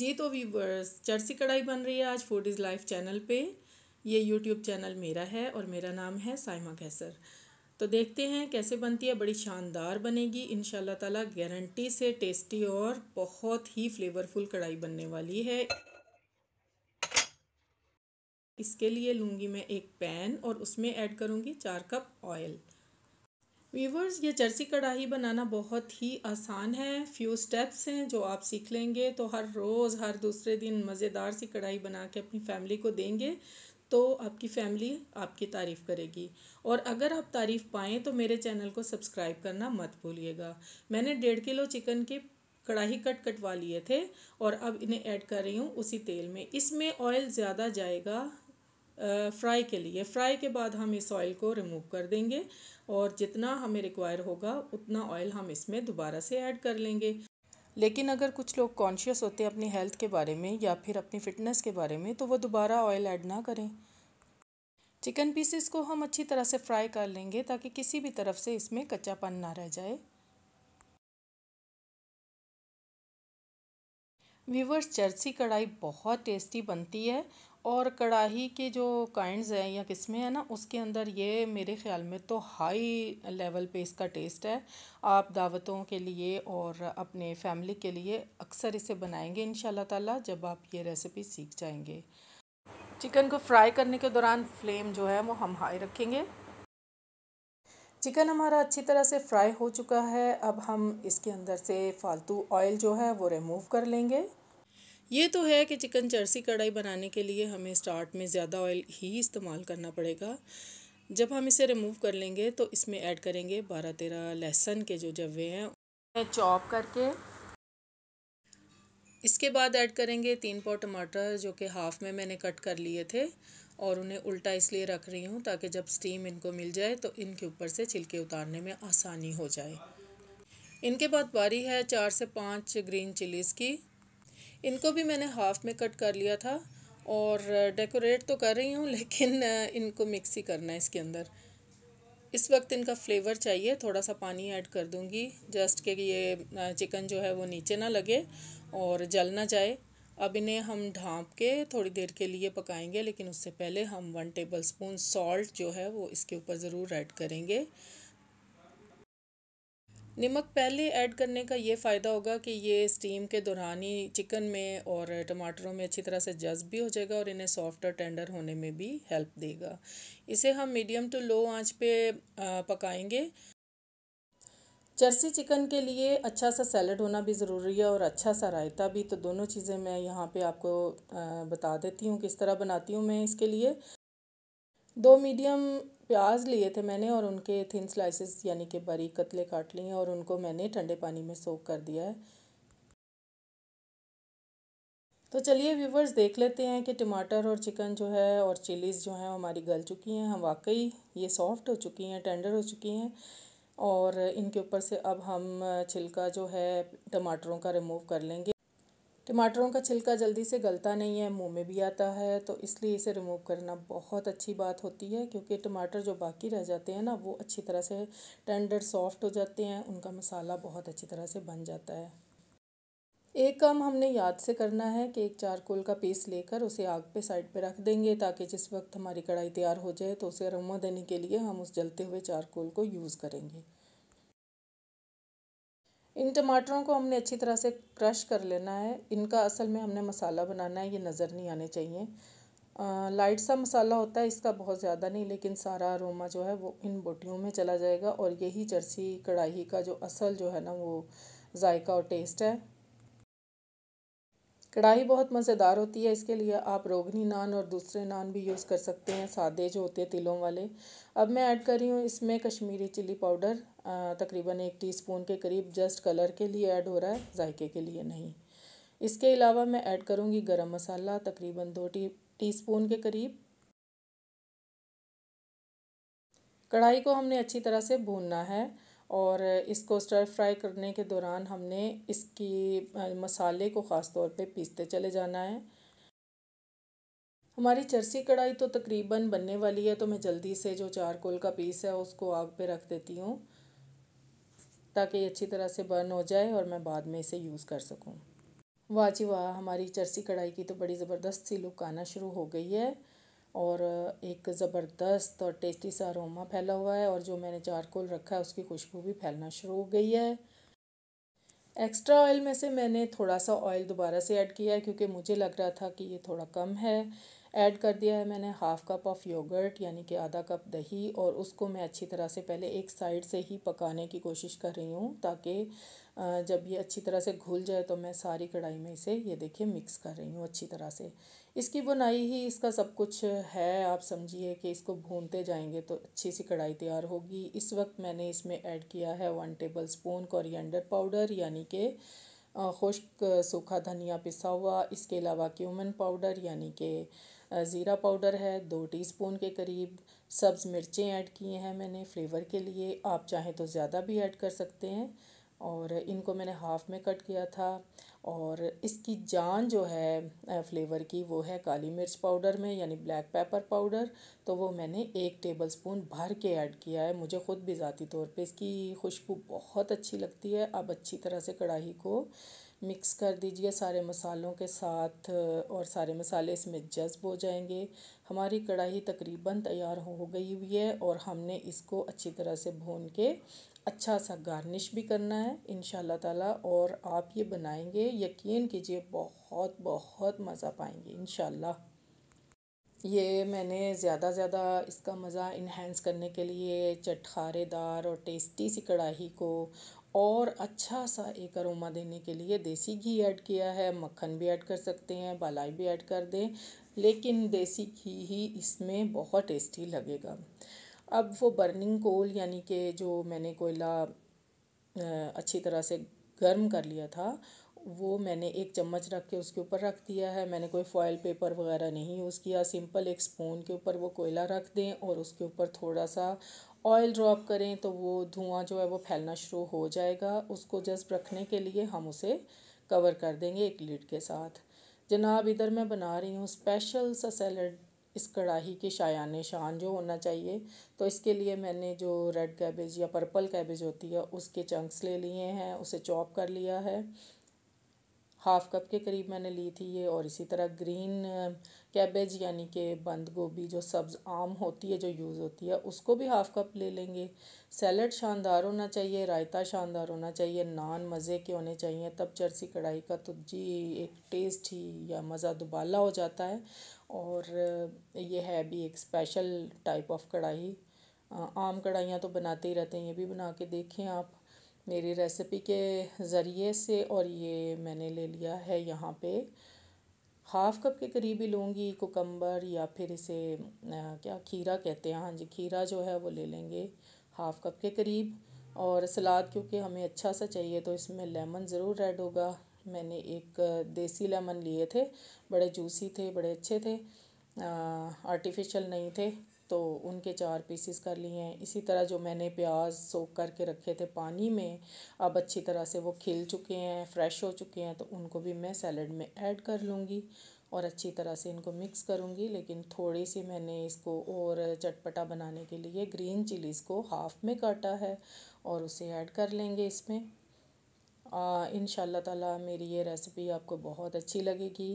जी तो वीवर्स चर्सी कढ़ाई बन रही है आज फूड इज़ लाइफ चैनल पे ये यूट्यूब चैनल मेरा है और मेरा नाम है साइमा कैसर तो देखते हैं कैसे बनती है बड़ी शानदार बनेगी इन ताला गारंटी से टेस्टी और बहुत ही फ्लेवरफुल कढ़ाई बनने वाली है इसके लिए लूँगी मैं एक पैन और उसमें ऐड करूँगी चार कप ऑयल वीवर्स ये जर्सी कढ़ाई बनाना बहुत ही आसान है फ्यू स्टेप्स हैं जो आप सीख लेंगे तो हर रोज़ हर दूसरे दिन मज़ेदार सी कढ़ाई बना के अपनी फैमिली को देंगे तो आपकी फ़ैमिली आपकी तारीफ़ करेगी और अगर आप तारीफ़ पाएँ तो मेरे चैनल को सब्सक्राइब करना मत भूलिएगा मैंने डेढ़ किलो चिकन के कढ़ाई कट कटवा लिए थे और अब इन्हें ऐड कर रही हूँ उसी तेल में इसमें ऑयल ज़्यादा जाएगा फ्राई के लिए फ्राई के बाद हम इस ऑयल को रिमूव कर देंगे और जितना हमें रिक्वायर होगा उतना ऑयल हम इसमें दोबारा से ऐड कर लेंगे लेकिन अगर कुछ लोग कॉन्शियस होते हैं अपनी हेल्थ के बारे में या फिर अपनी फिटनेस के बारे में तो वो दोबारा ऑयल ऐड ना करें चिकन पीसेस को हम अच्छी तरह से फ्राई कर लेंगे ताकि किसी भी तरफ से इसमें कच्चापन ना रह जाए व्यूवर्स चर्सी कढ़ाई बहुत टेस्टी बनती है और कढ़ाई के जो काइंड्स हैं या किस्में हैं ना उसके अंदर ये मेरे ख़्याल में तो हाई लेवल पे इसका टेस्ट है आप दावतों के लिए और अपने फैमिली के लिए अक्सर इसे बनाएंगे इन ताला जब आप ये रेसिपी सीख जाएंगे चिकन को फ्राई करने के दौरान फ्लेम जो है वो हम हाई रखेंगे चिकन हमारा अच्छी तरह से फ्राई हो चुका है अब हम इसके अंदर से फालतू ऑयल जो है वो रिमूव कर लेंगे ये तो है कि चिकन चर्सी कढ़ाई बनाने के लिए हमें स्टार्ट में ज़्यादा ऑयल ही इस्तेमाल करना पड़ेगा जब हम इसे रिमूव कर लेंगे तो इसमें ऐड करेंगे बारह तेरह लहसुन के जो जवे हैं चॉप करके इसके बाद ऐड करेंगे तीन पाव टमाटर जो कि हाफ़ में मैंने कट कर लिए थे और उन्हें उल्टा इसलिए रख रही हूँ ताकि जब स्टीम इनको मिल जाए तो इनके ऊपर से छिलके उतारने में आसानी हो जाए इनके बाद बारी है चार से पाँच ग्रीन चिलीज़ की इनको भी मैंने हाफ़ में कट कर लिया था और डेकोरेट तो कर रही हूँ लेकिन इनको मिक्स ही करना है इसके अंदर इस वक्त इनका फ्लेवर चाहिए थोड़ा सा पानी ऐड कर दूँगी जस्ट कि ये चिकन जो है वो नीचे ना लगे और जल ना जाए अब इन्हें हम ढाँप के थोड़ी देर के लिए पकाएंगे लेकिन उससे पहले हम वन टेबल स्पून सॉल्ट जो है वो इसके ऊपर ज़रूर ऐड करेंगे नमक पहले ऐड करने का ये फ़ायदा होगा कि ये स्टीम के दौरान ही चिकन में और टमाटरों में अच्छी तरह से जज्ब भी हो जाएगा और इन्हें सॉफ्ट और टेंडर होने में भी हेल्प देगा इसे हम मीडियम टू लो आंच पे पकाएंगे चर्सी चिकन के लिए अच्छा सा सैलड होना भी ज़रूरी है और अच्छा सा रायता भी तो दोनों चीज़ें मैं यहाँ पे आपको बता देती हूँ किस तरह बनाती हूँ मैं इसके लिए दो मीडियम प्याज लिए थे मैंने और उनके थिन स्लाइसेस यानी कि बारीक कतले काट लिए और उनको मैंने ठंडे पानी में सोख कर दिया है तो चलिए व्यूवर्स देख लेते हैं कि टमाटर और चिकन जो है और चिलीज़ जो हैं हमारी गल चुकी हैं हम वाकई ये सॉफ्ट हो चुकी हैं टेंडर हो चुकी हैं और इनके ऊपर से अब हम छिलका जो है टमाटरों का रिमूव कर लेंगे टमाटरों का छिलका जल्दी से गलता नहीं है मुंह में भी आता है तो इसलिए इसे रिमूव करना बहुत अच्छी बात होती है क्योंकि टमाटर जो बाकी रह जाते हैं ना वो अच्छी तरह से टेंडर सॉफ्ट हो जाते हैं उनका मसाला बहुत अच्छी तरह से बन जाता है एक काम हमने याद से करना है कि एक चारकोल का पीस लेकर उसे आग पे साइड पे रख देंगे ताकि जिस वक्त हमारी कढ़ाई तैयार हो जाए तो उसे अरोमा देने के लिए हम उस जलते हुए चारकोल को यूज़ करेंगे इन टमाटरों को हमने अच्छी तरह से क्रश कर लेना है इनका असल में हमने मसाला बनाना है ये नज़र नहीं आने चाहिए आ, लाइट सा मसाला होता है इसका बहुत ज़्यादा नहीं लेकिन सारा अरोमा जो है वो इन बोटियों में चला जाएगा और यही चर्सी कढ़ाई का जो असल जो है ना वो जायका और टेस्ट है कढ़ाई बहुत मज़ेदार होती है इसके लिए आप रोगनी नान और दूसरे नान भी यूज़ कर सकते हैं सादे जो होते हैं तिलों वाले अब मैं ऐड कर रही हूँ इसमें कश्मीरी चिली पाउडर तकरीबन एक टीस्पून के करीब जस्ट कलर के लिए ऐड हो रहा है जायके के लिए नहीं इसके अलावा मैं ऐड करूँगी गरम मसाला तकरीबन दो टी टीस्पून के करीब कढ़ाई को हमने अच्छी तरह से भूनना है और इसको स्टर फ्राई करने के दौरान हमने इसकी मसाले को ख़ास तौर पे पीसते चले जाना है हमारी चरसी कढ़ाई तो तकरीबन बनने वाली है तो मैं जल्दी से जो चारकोल का पीस है उसको आग पे रख देती हूँ ताकि अच्छी तरह से बर्न हो जाए और मैं बाद में इसे यूज़ कर सकूँ वाह जी वाह हमारी चरसी कढ़ाई की तो बड़ी ज़बरदस्त सी लुक आना शुरू हो गई है और एक ज़बरदस्त और टेस्टी सा अरोमा फैला हुआ है और जो मैंने चारकोल रखा है उसकी खुशबू भी फैलना शुरू हो गई है एक्स्ट्रा ऑयल में से मैंने थोड़ा सा ऑयल दोबारा से ऐड किया है क्योंकि मुझे लग रहा था कि ये थोड़ा कम है ऐड कर दिया है मैंने हाफ़ कप ऑफ़ योगर्ट यानी कि आधा कप दही और उसको मैं अच्छी तरह से पहले एक साइड से ही पकाने की कोशिश कर रही हूँ ताकि जब ये अच्छी तरह से घुल जाए तो मैं सारी कढ़ाई में इसे ये देखिए मिक्स कर रही हूँ अच्छी तरह से इसकी बुनाई ही इसका सब कुछ है आप समझिए कि इसको भूनते जाएंगे तो अच्छी सी कढ़ाई तैयार होगी इस वक्त मैंने इसमें ऐड किया है one tablespoon coriander powder यानी कि खुश्क सूखा धनिया पिसा हुआ इसके अलावा क्यूमन पाउडर यानी कि ज़ीरा पाउडर है दो टीस्पून के करीब सब्ज़ मिर्चें ऐड किए हैं मैंने फ़्लेवर के लिए आप चाहें तो ज़्यादा भी ऐड कर सकते हैं और इनको मैंने हाफ़ में कट किया था और इसकी जान जो है फ्लेवर की वो है काली मिर्च पाउडर में यानी ब्लैक पेपर पाउडर तो वो मैंने एक टेबल स्पून भर के ऐड किया है मुझे ख़ुद भी ज़ाती तौर पे इसकी खुशबू बहुत अच्छी लगती है अब अच्छी तरह से कढ़ाई को मिक्स कर दीजिए सारे मसालों के साथ और सारे मसाले इसमें जज्ब हो जाएंगे हमारी कढ़ाई तकरीबन तैयार हो गई हुई है और हमने इसको अच्छी तरह से भून के अच्छा सा गार्निश भी करना है इन ताला और आप ये बनाएंगे यकीन कीजिए बहुत बहुत मज़ा पाएंगे इन ये मैंने ज़्यादा ज़्यादा इसका मज़ा इन्हेंस करने के लिए चटखारेदार और टेस्टी सी कढ़ाई को और अच्छा सा एक अरोमा देने के लिए देसी घी ऐड किया है मक्खन भी ऐड कर सकते हैं बालाई भी ऐड कर दें लेकिन देसी घी ही इसमें बहुत टेस्टी लगेगा अब वो बर्निंग कोल यानी कि जो मैंने कोयला अच्छी तरह से गर्म कर लिया था वो मैंने एक चम्मच रख के उसके ऊपर रख दिया है मैंने कोई फॉयल पेपर वगैरह नहीं यूज़ किया सिंपल एक स्पून के ऊपर वो कोयला रख दें और उसके ऊपर थोड़ा सा ऑयल ड्रॉप करें तो वो धुआं जो है वो फैलना शुरू हो जाएगा उसको जस्ट रखने के लिए हम उसे कवर कर देंगे एक लीड के साथ जनाब इधर मैं बना रही हूँ स्पेशल सा सैलड इस कढ़ाई के शायान शान जो होना चाहिए तो इसके लिए मैंने जो रेड कैबेज या पर्पल कैबेज होती है उसके चंक्स ले लिए हैं उसे चॉप कर लिया है हाफ़ कप के करीब मैंने ली थी ये और इसी तरह ग्रीन कैबेज यानी कि बंद गोभी जो सब्ज़ आम होती है जो यूज़ होती है उसको भी हाफ़ कप ले लेंगे सैलड शानदार होना चाहिए रायता शानदार होना चाहिए नान मज़े के होने चाहिए तब चरसी कढ़ाई का तो जी एक टेस्ट ही या मज़ा दुबाला हो जाता है और ये है भी एक स्पेशल टाइप ऑफ कढ़ाई आम कढ़ाइयाँ तो बनाते ही रहते हैं ये भी बना के देखें आप मेरी रेसिपी के ज़रिए से और ये मैंने ले लिया है यहाँ पे हाफ़ कप के करीब ही लूँगी कोकम्बर या फिर इसे क्या खीरा कहते हैं हाँ जी खीरा जो है वो ले लेंगे हाफ़ कप के करीब और सलाद क्योंकि हमें अच्छा सा चाहिए तो इसमें लेमन ज़रूर ऐड होगा मैंने एक देसी लेमन लिए थे बड़े जूसी थे बड़े अच्छे थे आर्टिफिशियल नहीं थे तो उनके चार पीसीस कर लिए हैं इसी तरह जो मैंने प्याज सोख करके रखे थे पानी में अब अच्छी तरह से वो खिल चुके हैं फ्रेश हो चुके हैं तो उनको भी मैं सैलड में ऐड कर लूँगी और अच्छी तरह से इनको मिक्स करूँगी लेकिन थोड़ी सी मैंने इसको और चटपटा बनाने के लिए ग्रीन चिलीज़ को हाफ़ में काटा है और उसे ऐड कर लेंगे इसमें इन ताला मेरी ये रेसिपी आपको बहुत अच्छी लगेगी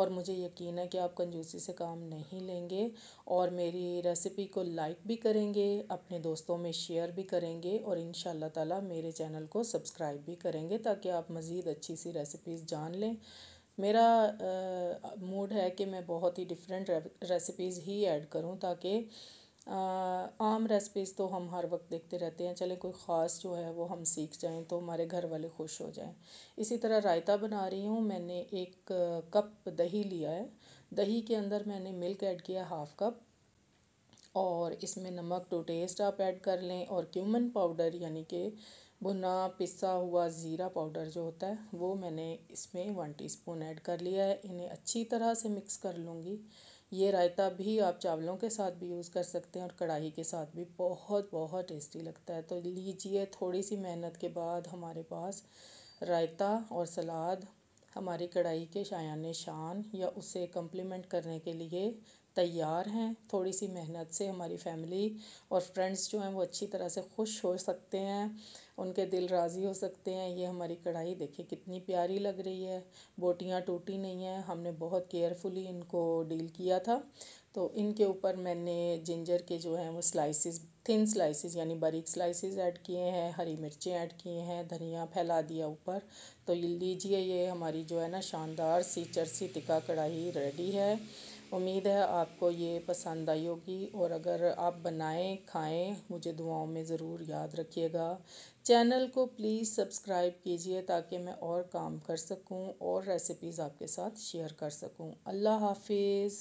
और मुझे यकीन है कि आप कंजूसी से काम नहीं लेंगे और मेरी रेसिपी को लाइक भी करेंगे अपने दोस्तों में शेयर भी करेंगे और इन ताला मेरे चैनल को सब्सक्राइब भी करेंगे ताकि आप मज़ीद अच्छी सी रेसिपीज़ जान लें मेरा मूड है कि मैं बहुत ही डिफरेंट रेसिपीज़ ही ऐड करूँ ताकि आम रेसिपीज़ तो हम हर वक्त देखते रहते हैं चले कोई ख़ास जो है वो हम सीख जाएं तो हमारे घर वाले खुश हो जाएं इसी तरह रायता बना रही हूँ मैंने एक कप दही लिया है दही के अंदर मैंने मिल्क ऐड किया हाफ़ कप और इसमें नमक टू टेस्ट आप ऐड कर लें और क्यूमन पाउडर यानी कि भुना पिसा हुआ ज़ीरा पाउडर जो होता है वो मैंने इसमें वन टीस्पून ऐड कर लिया है इन्हें अच्छी तरह से मिक्स कर लूँगी ये रायता भी आप चावलों के साथ भी यूज़ कर सकते हैं और कढ़ाई के साथ भी बहुत बहुत टेस्टी लगता है तो लीजिए थोड़ी सी मेहनत के बाद हमारे पास रायता और सलाद हमारी कढ़ाई के शायान शान या उसे कम्प्लीमेंट करने के लिए तैयार हैं थोड़ी सी मेहनत से हमारी फैमिली और फ्रेंड्स जो हैं वो अच्छी तरह से खुश हो सकते हैं उनके दिल राज़ी हो सकते हैं ये हमारी कढ़ाई देखिए कितनी प्यारी लग रही है बोटियाँ टूटी नहीं हैं हमने बहुत केयरफुली इनको डील किया था तो इनके ऊपर मैंने जिंजर के जो हैं वो स्लाइसेस थिन स्लाइसेस यानी बारीक स्लाइसेस ऐड किए हैं हरी मिर्चें ऐड किए हैं धनिया फैला दिया ऊपर तो लीजिए ये हमारी जो है ना शानदार सी चरसी टिका कढ़ाई रेडी है उम्मीद है आपको ये पसंद आई होगी और अगर आप बनाएं खाएं मुझे दुआओं में ज़रूर याद रखिएगा चैनल को प्लीज़ सब्सक्राइब कीजिए ताकि मैं और काम कर सकूं और रेसिपीज़ आपके साथ शेयर कर सकूं अल्लाह हाफिज़